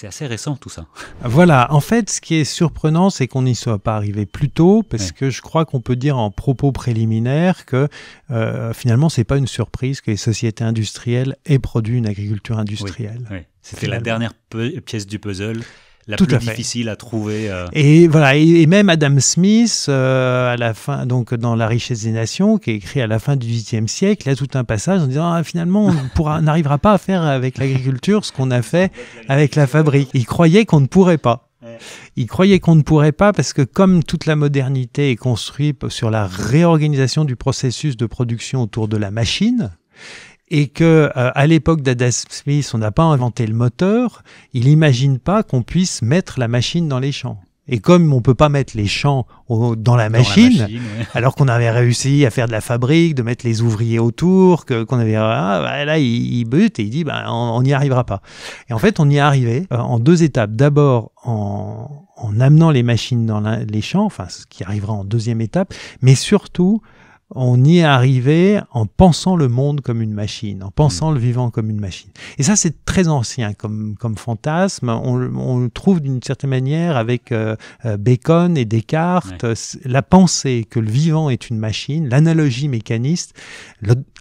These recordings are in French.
C'est assez récent tout ça. Voilà, en fait, ce qui est surprenant, c'est qu'on n'y soit pas arrivé plus tôt, parce que je crois qu'on peut dire en propos préliminaire que euh, finalement, finalement, n'est pas une surprise que les sociétés industrielles aient produit une agriculture industrielle. C'était la dernière pièce du puzzle la Tout difficile à trouver. Euh. Et voilà, et, même Adam Smith, euh, à la fin, donc dans La richesse des nations, qui est écrit à la fin du XVIIIe siècle, il a tout un passage en disant ah, finalement on n'arrivera pas à faire avec l'agriculture ce qu'on a fait avec la fabrique. Il croyait qu'on ne pourrait pas. Il croyait qu'on ne pourrait pas parce que comme toute la modernité est construite sur la réorganisation du processus de production autour de la machine, et que euh, à l'époque d'Adam Smith, on n'a pas inventé le moteur, il n'imagine pas qu'on puisse mettre la machine dans les champs. Et comme on peut pas mettre les champs dans la machine, alors qu'on avait réussi à faire de la fabrique, de mettre les ouvriers autour, qu'on avait ah, bah, là il, bute et il dit bah, on n'y arrivera pas. Et en fait on y est arrivé euh, en deux étapes. D'abord en, amenant les machines dans les champs, enfin ce qui arrivera en deuxième étape, mais surtout on y est arrivé en pensant le monde comme une machine, en pensant mm. le vivant comme une machine. Et ça, c'est très ancien comme, comme fantasme. On, le trouve d'une certaine manière avec euh, euh, Bacon et Descartes. La pensée que le vivant est une machine, l'analogie mécaniste,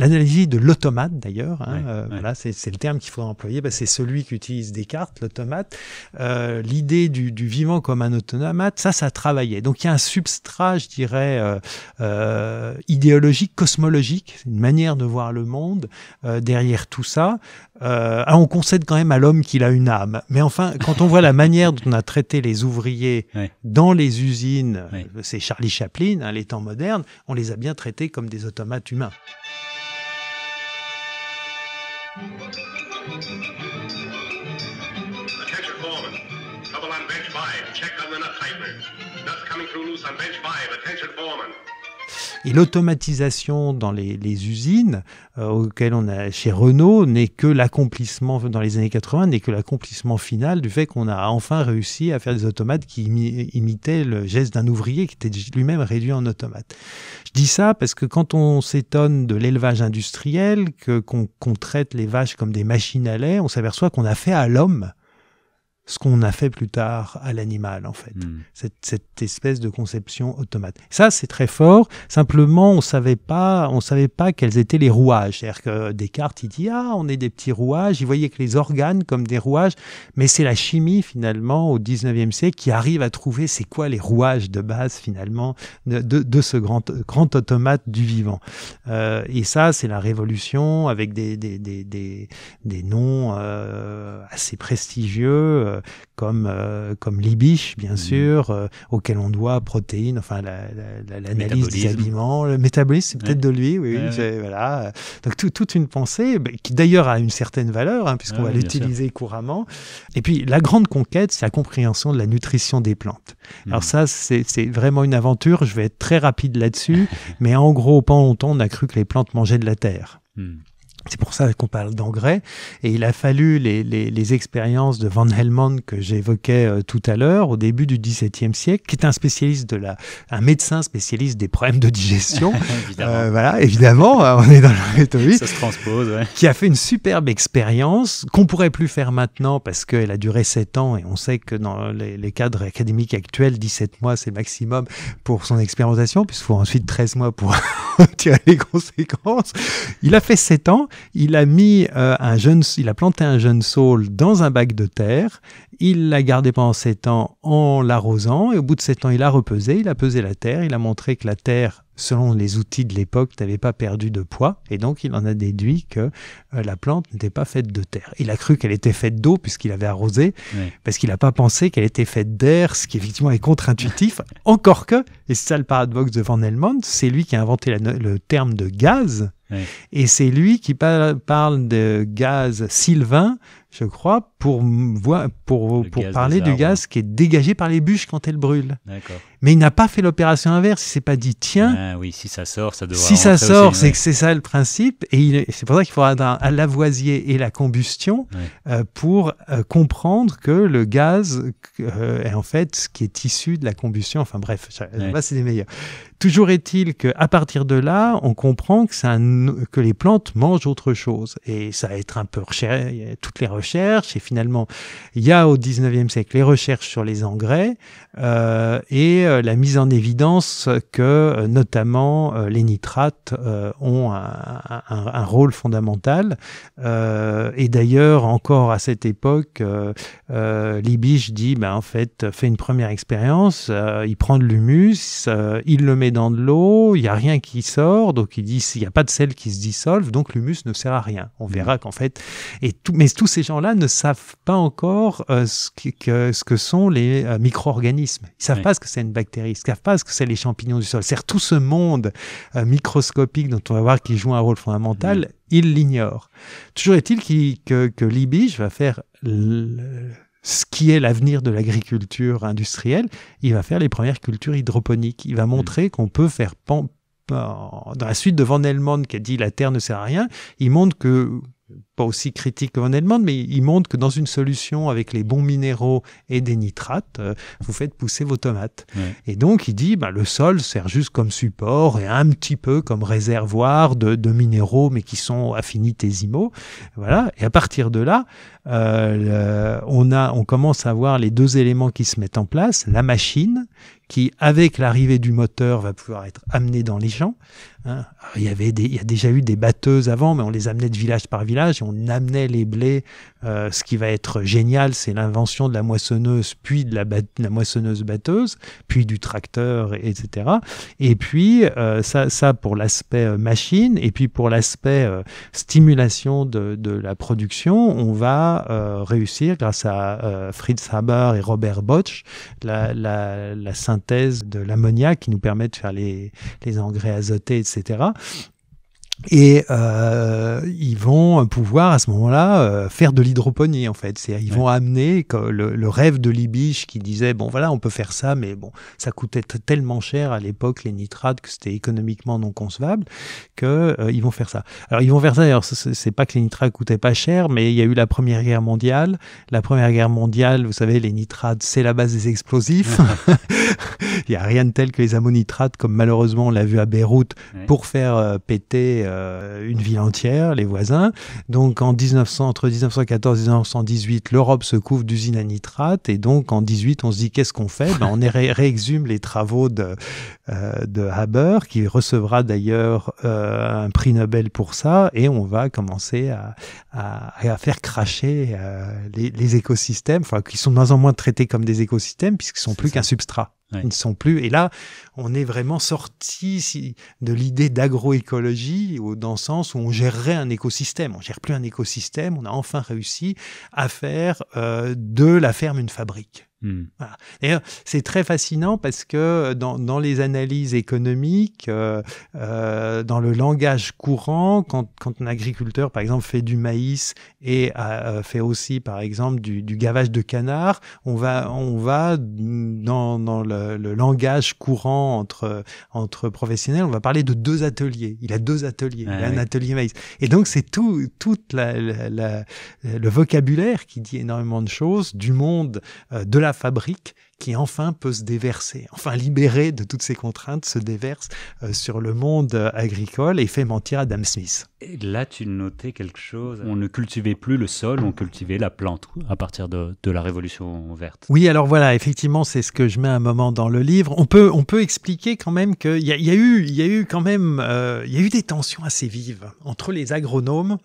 L'analyse de l'automate, d'ailleurs, hein, euh, voilà, c'est le terme qu'il faut employer. Bah, c'est celui qu'utilise Descartes, l'automate. Euh, l'idée du, vivant comme un automate, ça, ça travaillait. Donc il y a un substrat, je dirais, euh, idéologique, cosmologique, une manière de voir le monde derrière tout ça. Ah, on concède quand même à l'homme qu'il a une âme, mais enfin, quand on voit la manière dont on a traité les ouvriers dans les usines, c'est Charlie Chaplin, hein, les temps modernes, on les a bien traités comme des automates humains. Attention foreman. Trouble on bench five. Check on the nut tighteners. Nuts coming through loose on bench five. Attention foreman. Et l'automatisation dans les, usines, euh, auxquelles on a chez Renault, n'est que l'accomplissement, dans les années 80, n'est que l'accomplissement final du fait qu'on a enfin réussi à faire des automates qui imitaient le geste d'un ouvrier qui était lui-même réduit en automate. Je dis ça parce que quand on s'étonne de l'élevage industriel, qu'on traite les vaches comme des machines à lait, on s'aperçoit qu'on a fait à l'homme ce qu'on a fait plus tard à l'animal, en fait. Hmm. Cette, cette, espèce de conception automate. Ça, c'est très fort. Simplement, on savait pas, on savait pas quels étaient les rouages. C'est-à-dire que Descartes, il dit, ah, on est des petits rouages. Il voyait que les organes comme des rouages. Mais c'est la chimie, finalement, au 19e siècle, qui arrive à trouver c'est quoi les rouages de base, finalement, de, de, ce grand, grand automate du vivant. Euh, et ça, c'est la révolution avec des, des, des, des, des noms euh, assez prestigieux. Euh, comme, euh, comme l'ibiche, bien mhm. sûr, euh, auquel on doit protéines, enfin l'analyse des aliments, le métabolisme, c'est peut-être de lui, oui, voilà. Donc toute une pensée bah, qui d'ailleurs a une certaine valeur, hein, puisqu'on va l'utiliser couramment. Et puis la grande conquête, c'est la compréhension de la nutrition des plantes. Alors mhm. ça, c'est vraiment une aventure, je vais être très rapide là-dessus, mais en gros, pendant longtemps, on a cru que les plantes mangeaient de la terre. Hmm. C'est pour ça qu'on parle d'engrais. Et il a fallu les, les, expériences de Van Helmont que j'évoquais euh, tout à l'heure, au début du XVIIe siècle, qui est un spécialiste de la, un médecin spécialiste des problèmes de digestion. évidemment. Euh, voilà, évidemment, hein, on est dans le rhétorique. Ça se transpose, Qui a fait une superbe expérience qu'on pourrait plus faire maintenant parce qu'elle a duré 7 ans et on sait que dans les, les cadres académiques actuels, 17 mois, c'est maximum pour son expérimentation, puisqu'il faut ensuite 13 mois pour tirer les conséquences. Il a fait 7 ans il a mis euh, un jeune, il a planté un jeune saule dans un bac de terre, il l'a gardé pendant 7 ans en l'arrosant, et au bout de sept ans, il a repesé, il a pesé la terre, il a montré que la terre selon les outils de l'époque, tu n'avais pas perdu de poids, et donc il en a déduit que euh, la plante n'était pas faite de terre. Il a cru qu'elle était faite d'eau puisqu'il avait arrosé, parce qu'il n'a pas pensé qu'elle était faite d'air, ce qui effectivement est contre-intuitif, encore que, et c'est ça le paradoxe de Van Helmont, c'est lui qui a inventé le terme de gaz, Et c'est lui qui parle de gaz sylvain je crois, pour, pour, pour parler du gaz qui est dégagé par les bûches quand elles brûlent. Mais il n'a pas fait l'opération inverse. Il s'est pas dit, tiens. Ah oui, si ça sort, ça devrait. Si ça sort, c'est que c'est ça le principe. Et c'est pour ça qu'il faudra à Lavoisier et la combustion euh, pour euh, comprendre que le gaz euh, est en fait ce qui est issu de la combustion. Enfin bref, c'est des meilleurs. Toujours est-il qu'à partir de là, on comprend que, les plantes mangent autre chose. Et ça va être un peu recherché, toutes les recherches. Et finalement, il y a au 19e siècle les recherches sur les engrais euh, et euh, la mise en évidence que euh, notamment les nitrates ont un, rôle fondamental. et d'ailleurs, encore à cette époque, Libiche dit, ben en fait, fait une première expérience, il prend de l'humus, il le met dans de l'eau, il n'y a rien qui sort, donc ils disent il n'y a pas de sel qui se dissolve, donc l'humus ne sert à rien. On mm. verra qu'en fait, et mais tous ces gens-là ne savent pas encore euh, ce, que, ce que sont les euh, micro-organismes. Ils ne savent pas ce que c'est une bactérie, ils ne savent pas ce que c'est les champignons du sol. C'est tout ce monde euh, microscopique dont on va voir qu'il joue un rôle fondamental, mm. ils l'ignorent. Toujours est-il que, que Libige va faire ce qui est l'avenir de l'agriculture industrielle, il va faire les premières cultures hydroponiques. Il va mm. montrer qu'on peut faire pan... dans la suite de Van Helmond qui a dit la terre ne sert à rien, il montre que aussi critique que Van mais il montre que dans une solution avec les bons minéraux et des nitrates, euh, vous faites pousser vos tomates. Et donc, il dit, bah, le sol sert juste comme support et un petit peu comme réservoir de, minéraux, mais qui sont affinitésimaux. Voilà. Et à partir de là, euh, on, a, on commence à voir les deux éléments qui se mettent en place, la machine qui, avec l'arrivée du moteur, va pouvoir être amenée dans les champs. Hein. il, y avait des, il y a déjà eu des batteuses avant, mais on les amenait de village par village et on on amenait les blés. Euh, ce qui va être génial, c'est l'invention de la moissonneuse, puis de la, moissonneuse batteuse, puis du tracteur, etc. Et puis euh, ça, ça pour l'aspect euh, machine, et puis pour l'aspect stimulation de, la production, on va réussir grâce à Fritz Haber et Robert Botsch, la, synthèse de l'ammoniac qui nous permet de faire les, les engrais azotés, etc. Et euh, ils vont pouvoir à ce moment-là euh, faire de l'hydroponie en fait. C'est ils vont amener le, rêve de Libiche qui disait bon voilà on peut faire ça mais bon ça coûtait tellement cher à l'époque les nitrates que c'était économiquement non concevable que euh, ils vont faire ça. Alors ils vont faire ça. c'est pas que les nitrates coûtaient pas cher mais il y a eu la Première Guerre mondiale. La Première Guerre mondiale vous savez les nitrates c'est la base des explosifs. il y a rien de tel que les ammonitrates comme malheureusement on l'a vu à Beyrouth pour faire euh, péter euh, une ville entière, les voisins. Donc en 1900, entre 1914 et 1918, l'Europe se couvre d'usines à nitrate. Et donc en 18, on se dit qu'est-ce qu'on fait ben, On réexume réexhume les travaux de, euh, de Haber, qui recevra d'ailleurs euh, un prix Nobel pour ça. Et on va commencer à, faire cracher les, les, écosystèmes, enfin, qui sont de moins en moins traités comme des écosystèmes, puisqu'ils sont plus qu'un substrat. Ils ne sont plus. Et là, on est vraiment sorti de l'idée d'agroécologie dans le sens où on gérerait un écosystème. On ne gère plus un écosystème. On a enfin réussi à faire euh, de la ferme une fabrique. Hmm. D'ailleurs, c'est très fascinant parce que euh, dans, dans les analyses économiques, euh, euh, dans le langage courant, quand, quand, un agriculteur, par exemple, fait du maïs et a, euh, fait aussi, par exemple, du, du, gavage de canard, on va, on va dans, dans le, langage courant entre, entre professionnels, on va parler de deux ateliers. Il a deux ateliers, ah il a un atelier maïs. Et donc, c'est tout, toute la, la, le vocabulaire qui dit énormément de choses du monde, de la fabrique qui enfin peut se déverser, enfin libérée de toutes ses contraintes, se déverse euh, sur le monde euh, agricole et fait mentir Adam Smith. Et là, tu notais quelque chose. On ne cultivait plus le sol, on cultivait la plante à partir de, la Révolution verte. Oui, alors voilà, effectivement, c'est ce que je mets un moment dans le livre. On peut, on peut expliquer quand même qu'il y, a eu, y eu quand même, euh, y a eu des tensions assez vives entre les agronomes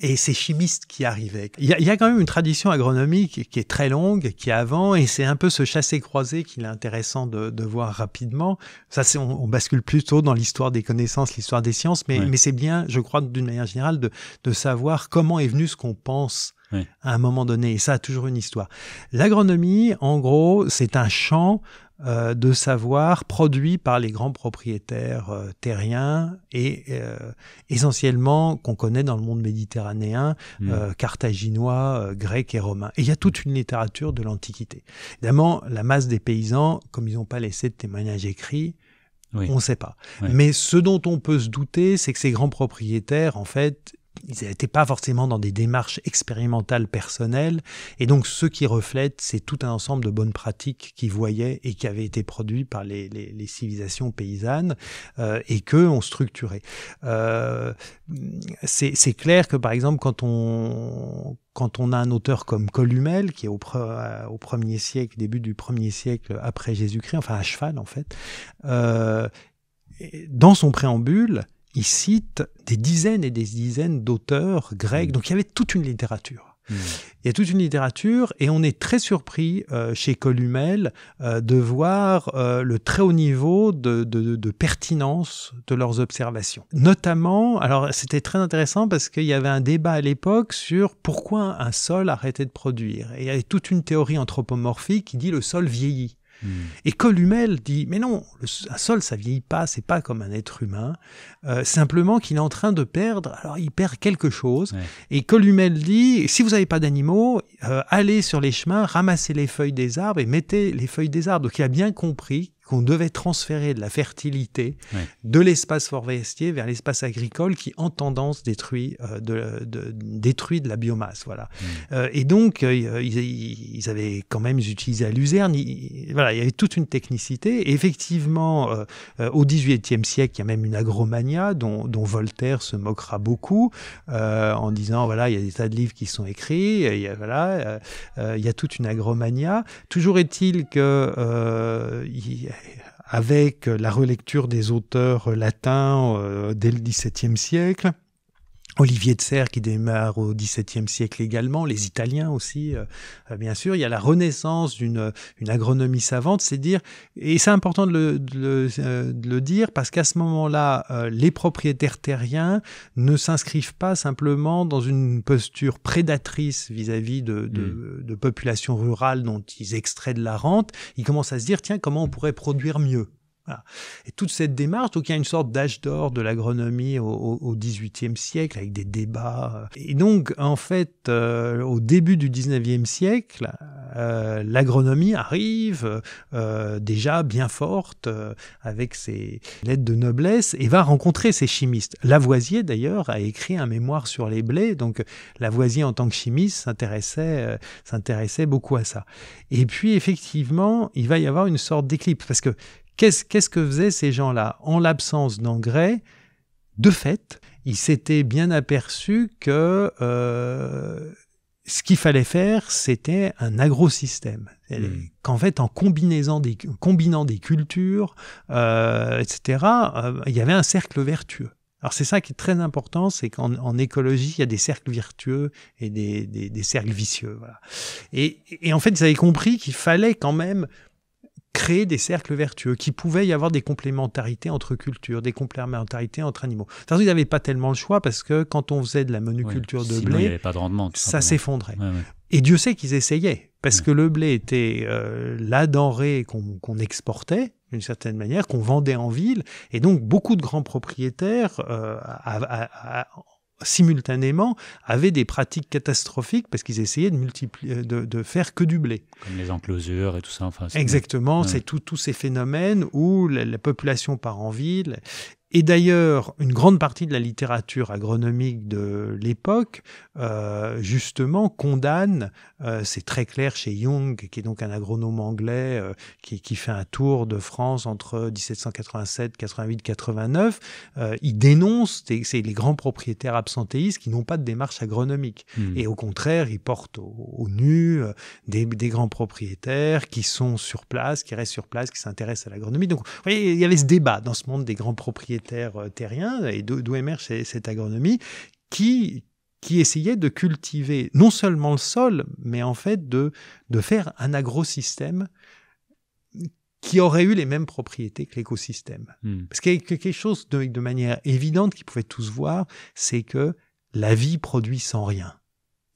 et ces chimistes qui arrivaient. Il y, a, quand même une tradition agronomique qui est très longue, qui est avant, et c'est un peu ce chassé-croisé qu'il est intéressant de, voir rapidement. Ça, c'est, on, bascule plutôt dans l'histoire des connaissances, l'histoire des sciences, mais, c'est bien, je crois, d'une manière générale, de, de savoir comment est venu ce qu'on pense à un moment donné. Et ça a toujours une histoire. L'agronomie, en gros, c'est un champ euh, de savoir produit par les grands propriétaires euh, terriens et euh, essentiellement qu'on connaît dans le monde méditerranéen, mm. carthaginois, grec et romain. Et il y a toute une littérature de l'Antiquité. Évidemment, la masse des paysans, comme ils n'ont pas laissé de témoignages écrits, On ne sait pas. Mais ce dont on peut se douter, c'est que ces grands propriétaires, en fait, ils n'étaient pas forcément dans des démarches expérimentales personnelles, et donc ce qui reflète, c'est tout un ensemble de bonnes pratiques qu'ils voyaient et qui avaient été produits par les, les, les civilisations paysannes euh, et qu'eux ont structuré. Euh, c'est clair que par exemple quand on quand on a un auteur comme Columel, qui est au, euh, premier siècle, début du premier siècle après Jésus-Christ, enfin à cheval en fait, euh, dans son préambule, il cite des dizaines et des dizaines d'auteurs grecs. Mmh. Donc il y avait toute une littérature. Mmh. Il y a toute une littérature et on est très surpris euh, chez Columel euh, de voir euh, le très haut niveau de, pertinence de leurs observations. Notamment, alors c'était très intéressant parce qu'il y avait un débat à l'époque sur pourquoi un sol arrêtait de produire. Et il y avait toute une théorie anthropomorphique qui dit le sol vieillit. Hmm. Et Columel dit mais non, le, un sol ça vieillit pas, c'est pas comme un être humain. Euh, simplement qu'il est en train de perdre. Alors il perd quelque chose. Et Columel dit si vous n'avez pas d'animaux, euh, allez sur les chemins, ramassez les feuilles des arbres et mettez les feuilles des arbres. Donc il a bien compris qu'on devait transférer de la fertilité de l'espace forestier vers l'espace agricole qui, en tendance, détruit, euh, de, détruit de la biomasse. Voilà. Mm. Euh, et donc, euh, ils, avaient quand même utilisé la Luzerne, voilà, il y avait toute une technicité. effectivement, au XVIIIe siècle, il y a même une agromania dont, Voltaire se moquera beaucoup en disant, voilà, il y a des tas de livres qui sont écrits, il y a, voilà, il y a toute une agromania. Toujours est-il que avec la relecture des auteurs latins euh, dès le XVIIe siècle, Olivier de Serres qui démarre au XVIIe siècle également, les Italiens aussi, euh, bien sûr. Il y a la renaissance d'une agronomie savante, c'est dire, et c'est important de le, de le, euh, dire, parce qu'à ce moment-là, euh, les propriétaires terriens ne s'inscrivent pas simplement dans une posture prédatrice vis-à-vis de, de, mm. de populations rurales dont ils extraient de la rente. Ils commencent à se dire, tiens, comment on pourrait produire mieux et toute cette démarche, donc il y a une sorte d'âge d'or de l'agronomie au XVIIIe siècle avec des débats. Euh. Et donc, en fait, euh, au début du XIXe siècle, euh, l'agronomie arrive déjà bien forte avec ses lettres de noblesse et va rencontrer ses chimistes. Lavoisier, d'ailleurs, a écrit un mémoire sur les blés. Donc, Lavoisier, en tant que chimiste, s'intéressait, s'intéressait beaucoup à ça. Et puis, effectivement, il va y avoir une sorte d'éclipse parce que Qu'est-ce que faisaient ces gens-là En l'absence d'engrais, de fait, ils s'étaient bien aperçus que euh, ce qu'il fallait faire, c'était un agro-système. Hmm. Qu'en fait, en des, combinant des cultures, euh, etc., euh, il y avait un cercle vertueux. Alors c'est ça qui est très important, c'est qu'en écologie, il y a des cercles vertueux et des, cercles vicieux. Et, et, en fait, ils avaient compris qu'il fallait quand même créer des cercles vertueux, qui pouvait y avoir des complémentarités entre cultures, des complémentarités entre animaux. Ils n'avaient pas tellement le choix parce que quand on faisait de la monoculture de blé, ça s'effondrait. Et Dieu sait qu'ils essayaient, parce que le blé était euh, la denrée qu'on exportait, d'une certaine manière, qu'on vendait en ville, et donc beaucoup de grands propriétaires euh, simultanément avaient des pratiques catastrophiques parce qu'ils essayaient de, multiplier, euh, de, faire que du blé. Comme les enclosures et tout ça. Exactement, c'est c'est tous ces phénomènes où la population part en ville et d'ailleurs, une grande partie de la littérature agronomique de l'époque, euh, justement, condamne, euh, c'est très clair chez Young, qui est donc un agronome anglais, euh, qui, qui, fait un tour de France entre 1787, 88, 89, il dénonce c'est les grands propriétaires absentéistes qui n'ont pas de démarche agronomique. Hmm. Et au contraire, il porte au, au nu euh, des, des, grands propriétaires qui sont sur place, qui restent sur place, qui s'intéressent à l'agronomie. Donc, vous voyez, il y avait ce débat dans ce monde des grands propriétaires euh, terrien terriens, et d'où émerge cette agronomie, qui, qui essayait de cultiver non seulement le sol, mais en fait de, de faire un agro-système qui aurait eu les mêmes propriétés que l'écosystème. Hmm. Parce qu'il y a quelque chose de, de manière évidente qu'ils pouvaient tous voir, c'est que la vie produit sans rien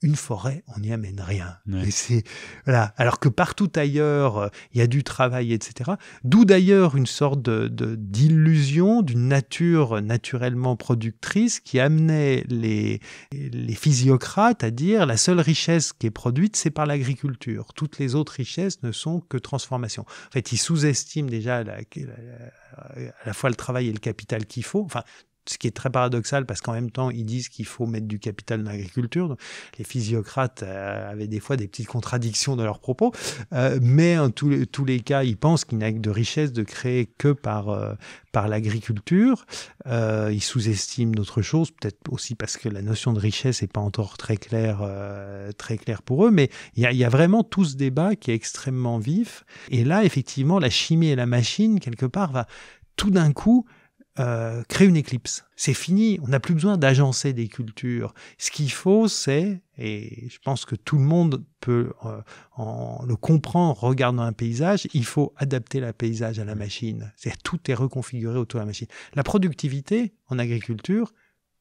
une forêt, on n'y amène rien. c'est voilà. Alors que partout ailleurs, il y a du travail, etc. D'où d'ailleurs une sorte de, d'illusion d'une nature naturellement productrice qui amenait les, les physiocrates à dire la seule richesse qui est produite, c'est par l'agriculture. Toutes les autres richesses ne sont que transformation En fait, ils sous-estiment déjà à la fois le travail et le capital qu'il faut. Enfin, ce qui est très paradoxal parce qu'en même temps, ils disent qu'il faut mettre du capital dans l'agriculture. Les physiocrates euh, avaient des fois des petites contradictions dans leurs propos, euh, mais en tous les, cas, ils pensent qu'il n'y a de richesse de créer que par, euh, par l'agriculture. ils sous-estiment d'autres choses, peut-être aussi parce que la notion de richesse n'est pas encore très claire, très claire pour eux, mais il y a vraiment tout ce débat qui est extrêmement vif. Et là, effectivement, la chimie et la machine, quelque part, va tout d'un coup euh, crée une éclipse. C'est fini, on n'a plus besoin d'agencer des cultures. Ce qu'il faut, c'est, et je pense que tout le monde peut euh, le comprendre en regardant un paysage, il faut adapter le paysage à la mm. machine. C'est tout est reconfiguré autour de la machine. La productivité en agriculture,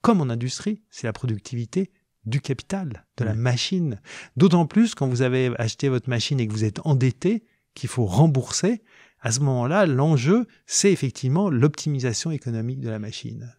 comme en industrie, c'est la productivité du capital, de la mm. machine. D'autant plus quand vous avez acheté votre machine et que vous êtes endetté, qu'il faut rembourser, à ce moment-là, l'enjeu, c'est effectivement l'optimisation économique de la machine.